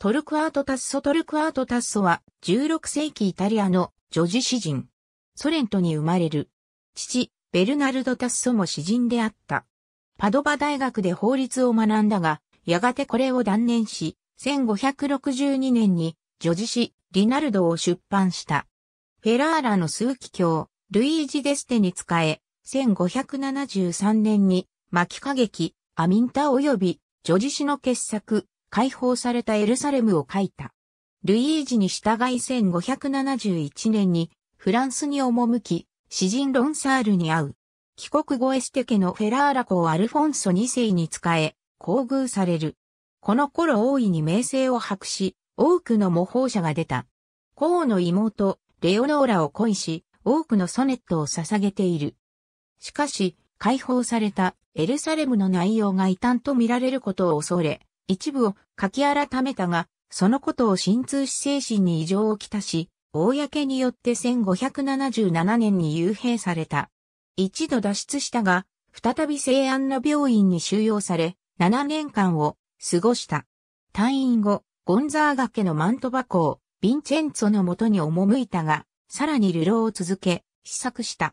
トルクアート・タッソトルクアート・タッソは16世紀イタリアの女児詩人。ソレントに生まれる。父、ベルナルド・タッソも詩人であった。パドバ大学で法律を学んだが、やがてこれを断念し、1562年に女児詩リナルドを出版した。フェラーラの数奇教、ルイージ・デステに仕え、1573年に巻き歌劇、アミンタ及び女児詩の傑作、解放されたエルサレムを書いた。ルイージに従い1571年にフランスに赴き、詩人ロンサールに会う。帰国後エステ家のフェラーラ公アルフォンソ2世に仕え、厚遇される。この頃大いに名声を博し、多くの模倣者が出た。公の妹、レオノーラを恋し、多くのソネットを捧げている。しかし、解放されたエルサレムの内容が異端と見られることを恐れ、一部を書き改めたが、そのことを神通し精神に異常をきたし、公によって1577年に幽閉された。一度脱出したが、再び西安の病院に収容され、7年間を過ごした。退院後、ゴンザーガ家のマントバ校、ヴィンチェンツォのもとに赴いたが、さらに流浪を続け、試作した。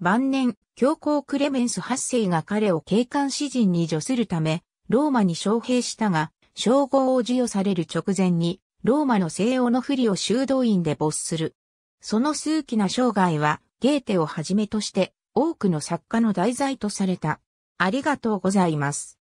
晩年、教皇クレメンス8世が彼を警官詩人に助するため、ローマに招聘したが、称号を授与される直前に、ローマの西欧の不利を修道院で没する。その数奇な生涯は、ゲーテをはじめとして、多くの作家の題材とされた。ありがとうございます。